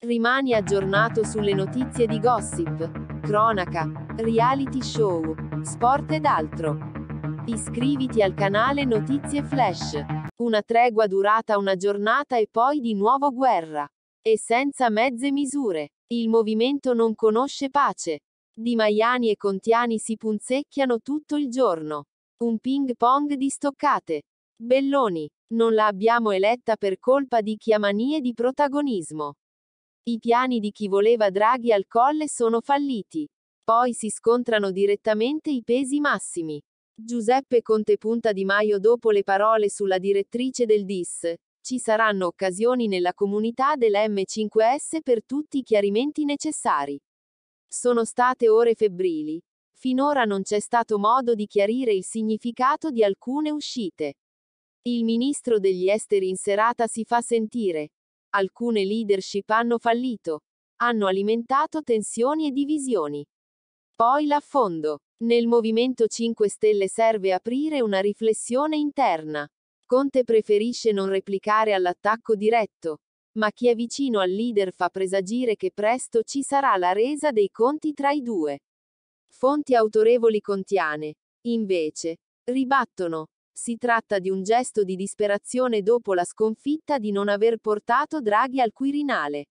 Rimani aggiornato sulle notizie di gossip, cronaca, reality show, sport ed altro. Iscriviti al canale Notizie Flash. Una tregua durata una giornata e poi di nuovo guerra. E senza mezze misure. Il movimento non conosce pace. Di Maiani e Contiani si punzecchiano tutto il giorno. Un ping pong di stoccate. Belloni. Non la abbiamo eletta per colpa di chiamanie di protagonismo. I piani di chi voleva Draghi al colle sono falliti. Poi si scontrano direttamente i pesi massimi. Giuseppe Conte punta Di Maio dopo le parole sulla direttrice del DIS. Ci saranno occasioni nella comunità dell'M5S per tutti i chiarimenti necessari. Sono state ore febbrili. Finora non c'è stato modo di chiarire il significato di alcune uscite. Il ministro degli esteri in serata si fa sentire. Alcune leadership hanno fallito. Hanno alimentato tensioni e divisioni. Poi l'affondo. Nel Movimento 5 Stelle serve aprire una riflessione interna. Conte preferisce non replicare all'attacco diretto. Ma chi è vicino al leader fa presagire che presto ci sarà la resa dei conti tra i due. Fonti autorevoli contiane, invece, ribattono si tratta di un gesto di disperazione dopo la sconfitta di non aver portato Draghi al Quirinale.